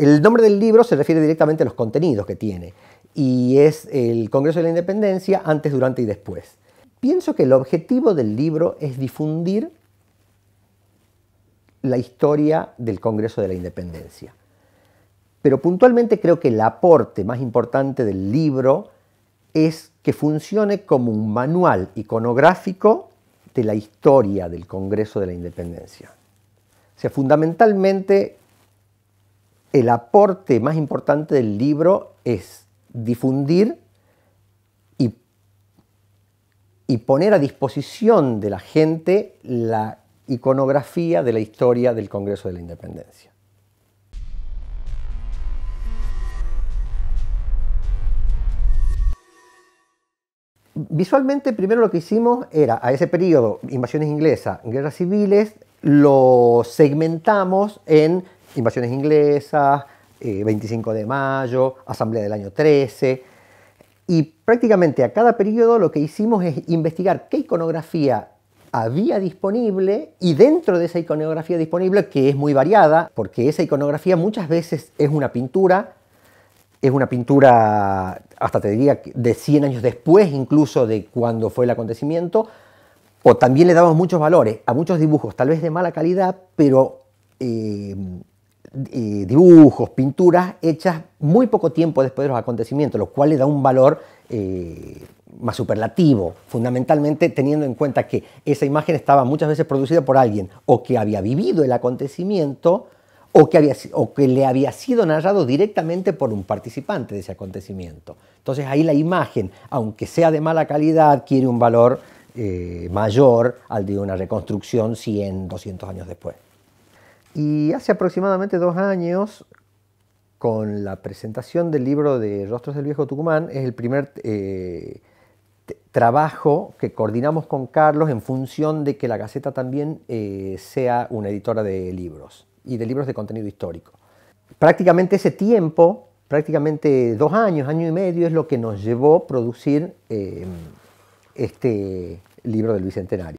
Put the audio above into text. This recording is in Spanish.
El nombre del libro se refiere directamente a los contenidos que tiene y es el Congreso de la Independencia antes, durante y después. Pienso que el objetivo del libro es difundir la historia del Congreso de la Independencia. Pero puntualmente creo que el aporte más importante del libro es que funcione como un manual iconográfico de la historia del Congreso de la Independencia. O sea, fundamentalmente el aporte más importante del libro es difundir y, poner a disposición de la gente la iconografía de la historia del Congreso de la Independencia. Visualmente, primero lo que hicimos era, a ese periodo, invasiones inglesas, guerras civiles, lo segmentamos en invasiones inglesas, 25 eh, de mayo, Asamblea del año 13. Y prácticamente a cada periodo lo que hicimos es investigar qué iconografía había disponible y dentro de esa iconografía disponible, que es muy variada, porque esa iconografía muchas veces es una pintura, es una pintura hasta te diría de 100 años después incluso de cuando fue el acontecimiento, o también le damos muchos valores a muchos dibujos, tal vez de mala calidad, pero eh, dibujos, pinturas hechas muy poco tiempo después de los acontecimientos, lo cual le da un valor eh, más superlativo, fundamentalmente teniendo en cuenta que esa imagen estaba muchas veces producida por alguien o que había vivido el acontecimiento o que, le había sido narrado directamente por un participante de ese acontecimiento. Entonces ahí la imagen, aunque sea de mala calidad, quiere un valor eh, mayor al de una reconstrucción 100, 200 años después. Y hace aproximadamente dos años, con la presentación del libro de Rostros del Viejo Tucumán, es el primer eh, trabajo que coordinamos con Carlos en función de que la Gaceta también eh, sea una editora de libros y de libros de contenido histórico. Prácticamente ese tiempo, prácticamente dos años, año y medio, es lo que nos llevó a producir eh, este libro del Bicentenario.